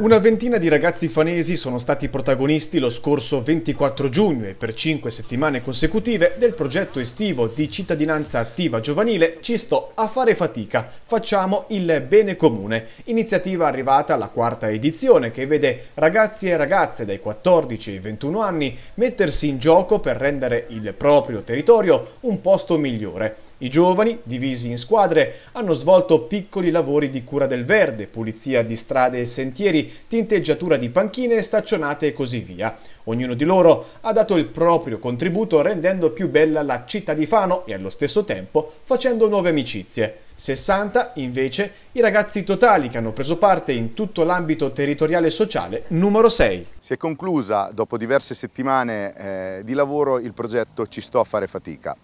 Una ventina di ragazzi fanesi sono stati protagonisti lo scorso 24 giugno e per 5 settimane consecutive del progetto estivo di cittadinanza attiva giovanile Ci sto a fare fatica, facciamo il bene comune, iniziativa arrivata alla quarta edizione che vede ragazzi e ragazze dai 14 ai 21 anni mettersi in gioco per rendere il proprio territorio un posto migliore. I giovani, divisi in squadre, hanno svolto piccoli lavori di cura del verde, pulizia di strade e sentieri, tinteggiatura di panchine, staccionate e così via. Ognuno di loro ha dato il proprio contributo rendendo più bella la città di Fano e allo stesso tempo facendo nuove amicizie. 60 invece i ragazzi totali che hanno preso parte in tutto l'ambito territoriale e sociale numero 6. Si è conclusa dopo diverse settimane eh, di lavoro il progetto Ci sto a fare fatica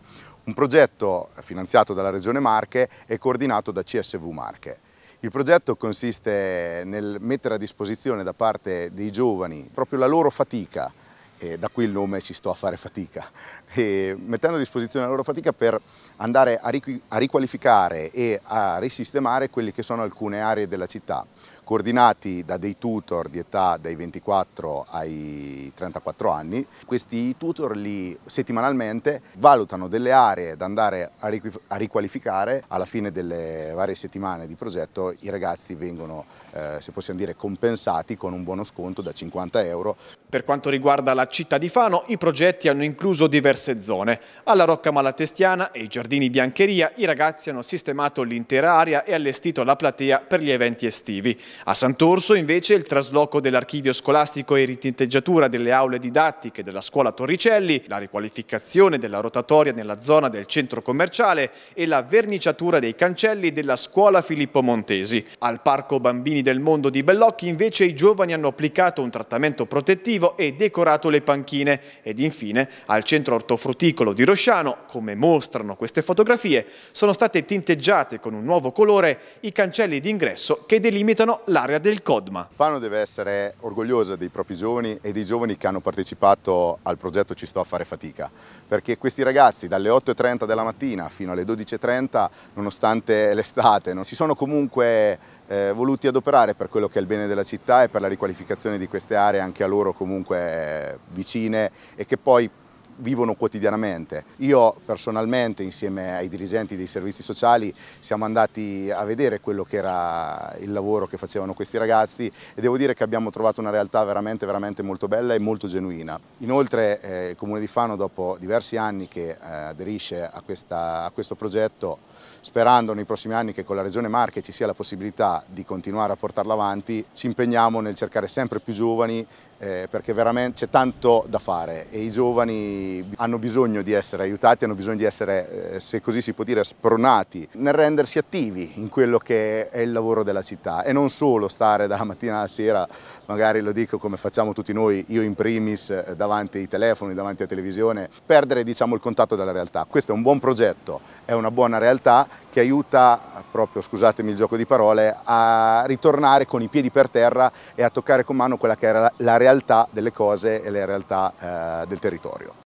un progetto finanziato dalla Regione Marche e coordinato da CSV Marche. Il progetto consiste nel mettere a disposizione da parte dei giovani proprio la loro fatica, e da qui il nome ci sto a fare fatica, e mettendo a disposizione la loro fatica per andare a, riqualificare e a risistemare quelle che sono alcune aree della città, coordinati da dei tutor di età dai 24 ai 34 anni. Questi tutor li settimanalmente valutano delle aree da andare a riqualificare. Alla fine delle varie settimane di progetto i ragazzi vengono, eh, se possiamo dire, compensati con un buono sconto da 50 euro. Per quanto riguarda la città di Fano, i progetti hanno incluso diverse zone. Alla Rocca Malatestiana e i Giardini Biancheria i ragazzi hanno sistemato l'intera area e allestito la platea per gli eventi estivi. A Sant'Orso invece il trasloco dell'archivio scolastico e ritinteggiatura delle aule didattiche della scuola Torricelli, la riqualificazione della rotatoria nella zona del centro commerciale e la verniciatura dei cancelli della scuola Filippo Montesi. Al Parco Bambini del Mondo di Bellocchi invece i giovani hanno applicato un trattamento protettivo e decorato le panchine ed infine al centro ortofrutticolo di Rosciano, come mostrano queste fotografie, sono state tinteggiate con un nuovo colore i cancelli d'ingresso che delimitano l'area del Codma. Fano deve essere orgogliosa dei propri giovani e dei giovani che hanno partecipato al progetto Ci sto a fare fatica, perché questi ragazzi dalle 8.30 della mattina fino alle 12.30, nonostante l'estate, non si sono comunque eh, voluti adoperare per quello che è il bene della città e per la riqualificazione di queste aree anche a loro comunque eh, vicine e che poi vivono quotidianamente. Io personalmente insieme ai dirigenti dei servizi sociali siamo andati a vedere quello che era il lavoro che facevano questi ragazzi e devo dire che abbiamo trovato una realtà veramente, veramente molto bella e molto genuina. Inoltre eh, il Comune di Fano dopo diversi anni che eh, aderisce a, questa, a questo progetto sperando nei prossimi anni che con la Regione Marche ci sia la possibilità di continuare a portarla avanti, ci impegniamo nel cercare sempre più giovani eh, perché veramente c'è tanto da fare e i giovani hanno bisogno di essere aiutati, hanno bisogno di essere, eh, se così si può dire, spronati nel rendersi attivi in quello che è il lavoro della città e non solo stare dalla mattina alla sera, magari lo dico come facciamo tutti noi, io in primis, eh, davanti ai telefoni, davanti alla televisione, perdere diciamo, il contatto dalla realtà. Questo è un buon progetto, è una buona realtà che aiuta proprio, scusatemi il gioco di parole, a ritornare con i piedi per terra e a toccare con mano quella che era la realtà delle cose e la realtà eh, del territorio.